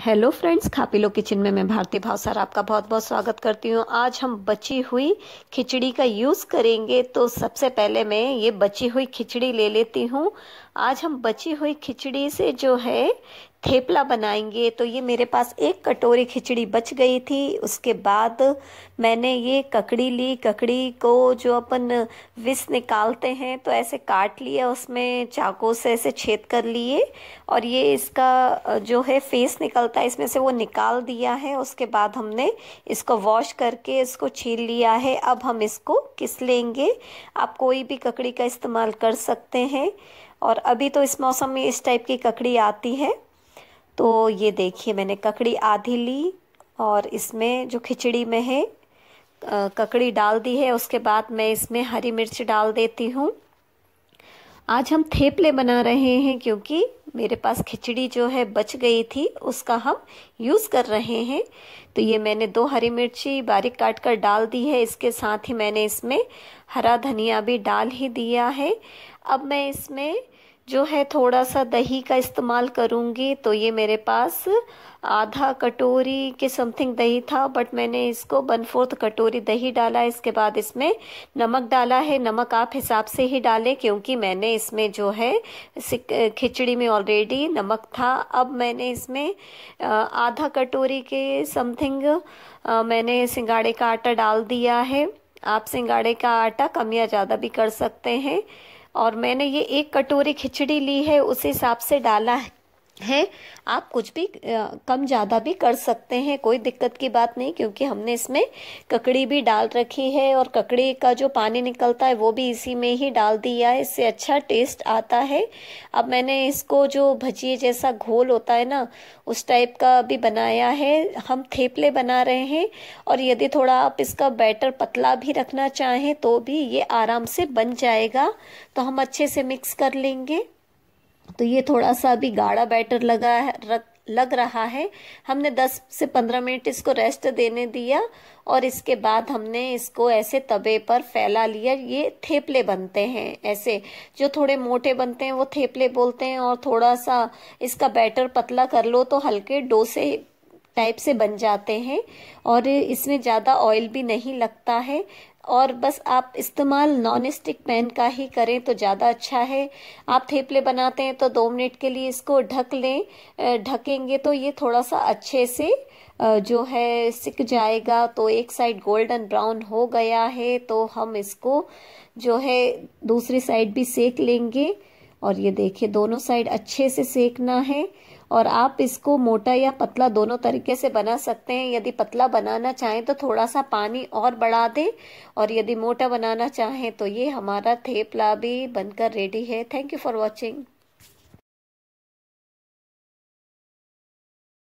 hello friends खापिलो kitchen में मैं भारती भावसार आपका बहुत बहुत स्वागत करती हूँ आज हम बची हुई खिचड़ी का यूज़ करेंगे तो सबसे पहले मैं ये बची हुई खिचड़ी ले लेती हूँ आज हम बची हुई खिचड़ी से जो है थेपला बनाएंगे तो ये मेरे पास एक कटोरी खिचड़ी बच गई थी उसके बाद मैंने ये ककड़ी ली ककड़ी को जो अपन विस निकालते हैं तो ऐसे काट लिया उसमें चाकू से ऐसे छेद कर लिए और ये इसका जो है फेस निकलता है इसमें से वो निकाल दिया है उसके बाद हमने इसको वॉश करके इसको छील लिया है अब हम इसको किस लेंगे आप कोई भी ककड़ी का इस्तेमाल कर सकते हैं और अभी तो इस मौसम में इस टाइप की ककड़ी आती है तो ये देखिए मैंने ककड़ी आधी ली और इसमें जो खिचड़ी में है ककड़ी डाल दी है उसके बाद मैं इसमें हरी मिर्च डाल देती हूँ आज हम थेपले बना रहे हैं क्योंकि मेरे पास खिचड़ी जो है बच गई थी उसका हम यूज़ कर रहे हैं तो ये मैंने दो हरी मिर्ची बारीक काट कर डाल दी है इसके साथ ही मैंने इसमें हरा धनिया भी डाल ही दिया है अब मैं इसमें जो है थोड़ा सा दही का इस्तेमाल करूंगी तो ये मेरे पास आधा कटोरी के समथिंग दही था बट मैंने इसको वन फोर्थ कटोरी दही डाला इसके बाद इसमें नमक डाला है नमक आप हिसाब से ही डालें क्योंकि मैंने इसमें जो है खिचड़ी में ऑलरेडी नमक था अब मैंने इसमें आधा कटोरी के समथिंग मैंने सिंगाड़े का आटा डाल दिया है आप सिंगाड़े का आटा कम या ज़्यादा भी कर सकते हैं और मैंने ये एक कटोरी खिचड़ी ली है उस हिसाब से डाला है है आप कुछ भी कम ज़्यादा भी कर सकते हैं कोई दिक्कत की बात नहीं क्योंकि हमने इसमें ककड़ी भी डाल रखी है और ककड़ी का जो पानी निकलता है वो भी इसी में ही डाल दिया है इससे अच्छा टेस्ट आता है अब मैंने इसको जो भजिए जैसा घोल होता है ना उस टाइप का भी बनाया है हम थेपले बना रहे हैं और यदि थोड़ा आप इसका बैटर पतला भी रखना चाहें तो भी ये आराम से बन जाएगा तो हम अच्छे से मिक्स कर लेंगे तो ये थोड़ा सा अभी गाढ़ा बैटर लगा है लग रहा है हमने 10 से 15 मिनट इसको रेस्ट देने दिया और इसके बाद हमने इसको ऐसे तवे पर फैला लिया ये थेपले बनते हैं ऐसे जो थोड़े मोटे बनते हैं वो थेपले बोलते हैं और थोड़ा सा इसका बैटर पतला कर लो तो हल्के डोसे टाइप से बन जाते हैं और इसमें ज़्यादा ऑयल भी नहीं लगता है और बस आप इस्तेमाल नॉन स्टिक पैन का ही करें तो ज़्यादा अच्छा है आप थेपले बनाते हैं तो दो मिनट के लिए इसको ढक लें ढकेंगे तो ये थोड़ा सा अच्छे से जो है सिक जाएगा तो एक साइड गोल्डन ब्राउन हो गया है तो हम इसको जो है दूसरी साइड भी सेक लेंगे और ये देखिए दोनों साइड अच्छे से सेकना है और आप इसको मोटा या पतला दोनों तरीके से बना सकते हैं यदि पतला बनाना चाहें तो थोड़ा सा पानी और बढ़ा दें और यदि मोटा बनाना चाहें तो ये हमारा थेपला भी बनकर रेडी है थैंक यू फॉर वॉचिंग